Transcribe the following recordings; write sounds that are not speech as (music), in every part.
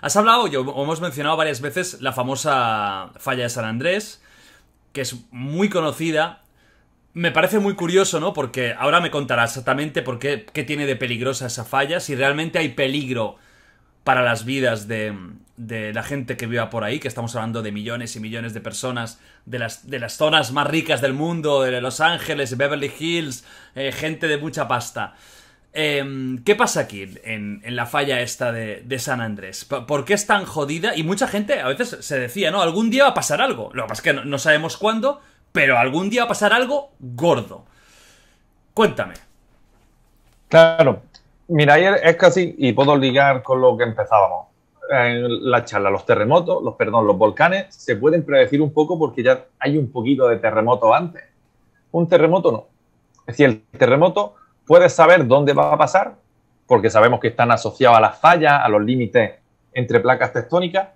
Has hablado, yo, hemos mencionado varias veces la famosa falla de San Andrés, que es muy conocida. Me parece muy curioso, ¿no? Porque ahora me contarás exactamente por qué, tiene de peligrosa esa falla, si realmente hay peligro para las vidas de, la gente que viva por ahí, que estamos hablando de millones y millones de personas de las, zonas más ricas del mundo, de Los Ángeles, Beverly Hills, eh, gente de mucha pasta. Em, ¿Qué pasa aquí en, la falla esta de, San Andrés? ¿Por qué es tan jodida? Y mucha gente a veces se decía, ¿no? Algún día va a pasar algo. Lo que pasa es que no, sabemos cuándo, pero algún día va a pasar algo gordo. Cuéntame. Claro. Mira, ayer es casi, y puedo ligar con lo que empezábamos en la charla, los terremotos, los, perdón, los volcanes, se pueden predecir un poco porque ya hay un poquito de terremoto antes. Un terremoto no. Es decir, el terremoto puedes saber dónde va a pasar, porque sabemos que están asociados a las fallas, a los límites entre placas tectónicas,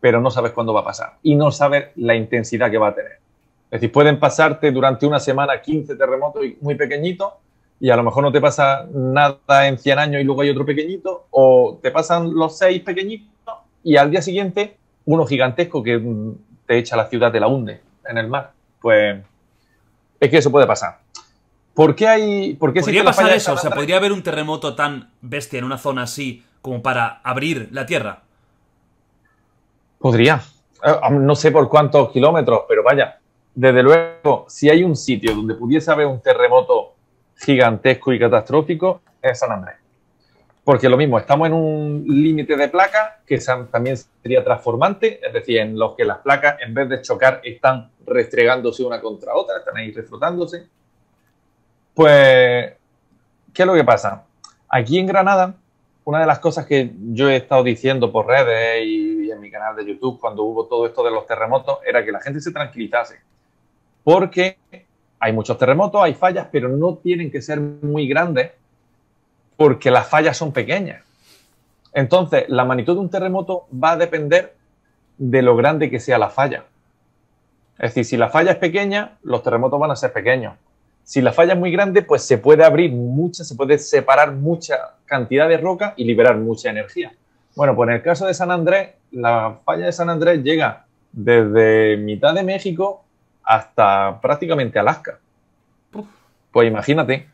pero no sabes cuándo va a pasar y no sabes la intensidad que va a tener. Es decir, pueden pasarte durante una semana 15 terremotos muy pequeñitos y a lo mejor no te pasa nada en 100 años y luego hay otro pequeñito, o te pasan los 6 pequeñitos y al día siguiente uno gigantesco que mm, te echa la ciudad, te la hunde en el mar. Pues es que eso puede pasar. ¿Por qué hay.? Por podría pasar eso, o sea, podría haber un terremoto tan bestia en una zona así como para abrir la Tierra. Podría. Ah, no sé por cuántos kilómetros, pero vaya. Desde luego, si hay un sitio donde pudiese haber un terremoto gigantesco y catastrófico, es San Andrés. Porque lo mismo, estamos en un límite de placas que también sería transformante, es decir, en los que las placas, en vez de chocar, están restregándose una contra otra, están ahí refrotándose pues, ¿qué es lo que pasa? Aquí en Granada, una de las cosas que yo he estado diciendo por redes y en mi canal de YouTube cuando hubo todo esto de los terremotos era que la gente se tranquilizase. Porque hay muchos terremotos, hay fallas, pero no tienen que ser muy grandes porque las fallas son pequeñas. Entonces, la magnitud de un terremoto va a depender de lo grande que sea la falla. Es decir, si la falla es pequeña, los terremotos van a ser pequeños si la falla es muy grande, pues se puede abrir mucha, se puede separar mucha cantidad de roca y liberar mucha energía. Bueno, pues en el caso de San Andrés, la falla de San Andrés llega desde mitad de México hasta prácticamente Alaska. Pues imagínate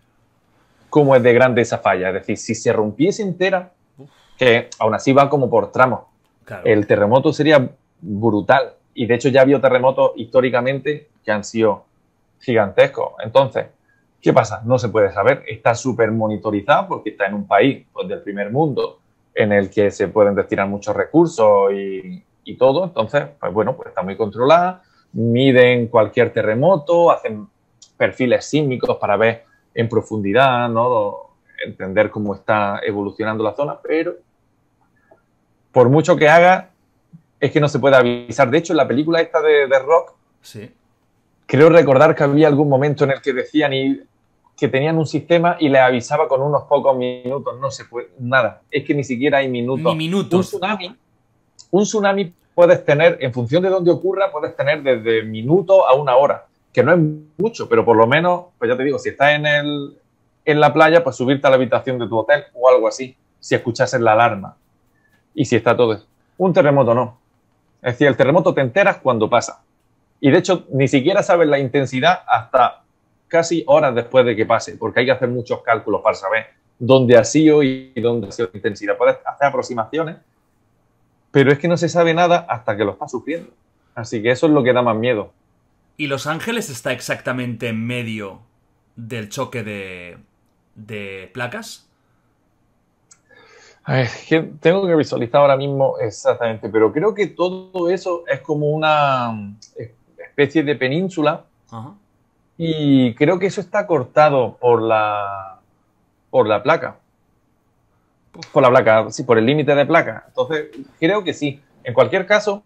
cómo es de grande esa falla. Es decir, si se rompiese entera, que aún así va como por tramos, el terremoto sería brutal. Y de hecho ya ha habido terremotos históricamente que han sido gigantesco, Entonces, ¿qué pasa? No se puede saber. Está súper monitorizado porque está en un país pues, del primer mundo en el que se pueden destinar muchos recursos y, todo. Entonces, pues bueno, pues está muy controlada. Miden cualquier terremoto, hacen perfiles sísmicos para ver en profundidad, ¿no? entender cómo está evolucionando la zona, pero por mucho que haga, es que no se puede avisar. De hecho, en la película esta de, The Rock, sí creo recordar que había algún momento en el que decían y que tenían un sistema y les avisaba con unos pocos minutos. No se fue nada. Es que ni siquiera hay minutos. Ni minutos. Un tsunami, un tsunami puedes tener, en función de dónde ocurra, puedes tener desde minuto a una hora, que no es mucho, pero por lo menos, pues ya te digo, si estás en, el, en la playa, pues subirte a la habitación de tu hotel o algo así, si escuchases la alarma. Y si está todo. Un terremoto no. Es decir, el terremoto te enteras cuando pasa y de hecho ni siquiera sabes la intensidad hasta casi horas después de que pase, porque hay que hacer muchos cálculos para saber dónde ha sido y dónde ha sido la intensidad. Puedes hacer aproximaciones, pero es que no se sabe nada hasta que lo está sufriendo. Así que eso es lo que da más miedo. Y Los Ángeles está exactamente en medio del choque de, de placas. tengo que visualizar ahora mismo exactamente, pero creo que todo eso es como una, especie de península. Y creo que eso está cortado por la, por la placa. Por la placa, sí, por el límite de placa. Entonces, creo que sí. En cualquier caso,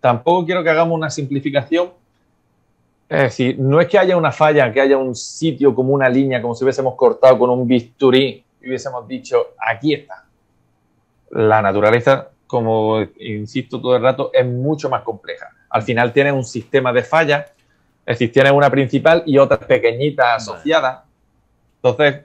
tampoco quiero que hagamos una simplificación. Es decir, no es que haya una falla, que haya un sitio como una línea, como si hubiésemos cortado con un bisturí y hubiésemos dicho, aquí está. La naturaleza, como insisto todo el rato, es mucho más compleja al final tiene un sistema de falla, es decir, tienes una principal y otra pequeñita asociada. Entonces,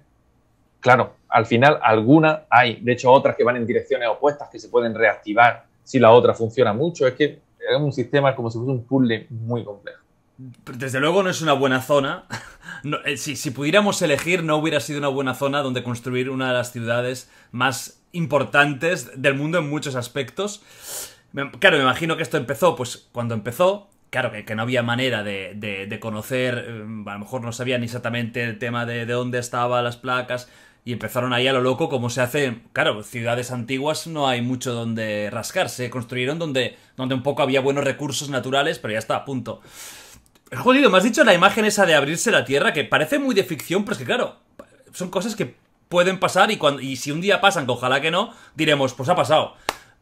claro, al final alguna hay, de hecho otras que van en direcciones opuestas que se pueden reactivar si la otra funciona mucho. Es que es un sistema como si fuese un puzzle muy complejo. Desde luego no es una buena zona. (laughs) Eh, si, pudiéramos elegir, no hubiera sido una buena zona donde construir una de las ciudades más importantes del mundo en muchos aspectos. Claro, me imagino que esto empezó, pues cuando empezó, claro que, no había manera de, conocer, mm, a lo mejor no sabían exactamente el tema de, dónde estaban las placas, y empezaron ahí a lo loco, como se hace, claro, ciudades antiguas no hay mucho donde rascarse, construyeron donde, donde un poco había buenos recursos naturales, pero ya está, punto. Jodido, me has dicho la imagen esa de abrirse la tierra, que parece muy de ficción, pero es que claro, son cosas que pueden pasar y, cuando, y si un día pasan, que ojalá que no, diremos, pues ha pasado.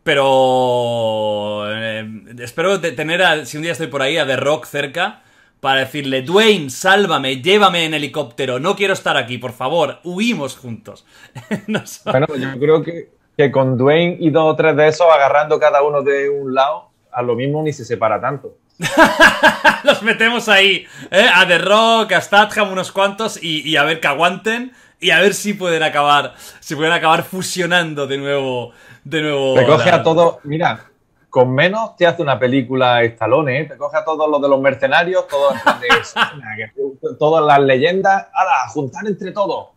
Pero eh, espero tener, si un día estoy por ahí, a The Rock cerca para decirle, Dwayne, sálvame, llévame en helicóptero, no quiero estar aquí, por favor, huimos juntos. (laughs) Bueno, yo creo que, con Dwayne y dos o tres de esos agarrando cada uno de un lado, a lo mismo ni se separa tanto. (laughs) Los metemos ahí, ¿eh? a The Rock, a Statham, unos cuantos, y, y a ver que aguanten y a ver si pueden acabar, si pueden acabar fusionando de nuevo, de nuevo. Recoge a todos. mira, con menos te hace una película estalón ¿eh? te coge a todos los de los mercenarios, (laughs) todas las leyendas, a juntar entre todos.